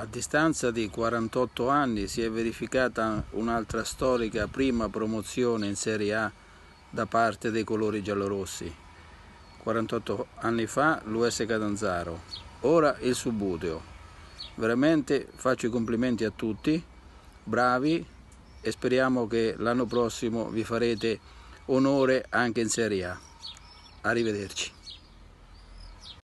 A distanza di 48 anni si è verificata un'altra storica prima promozione in Serie A da parte dei colori giallorossi. 48 anni fa l'US Catanzaro, ora il Subuteo. Veramente faccio i complimenti a tutti, bravi e speriamo che l'anno prossimo vi farete onore anche in Serie A. Arrivederci.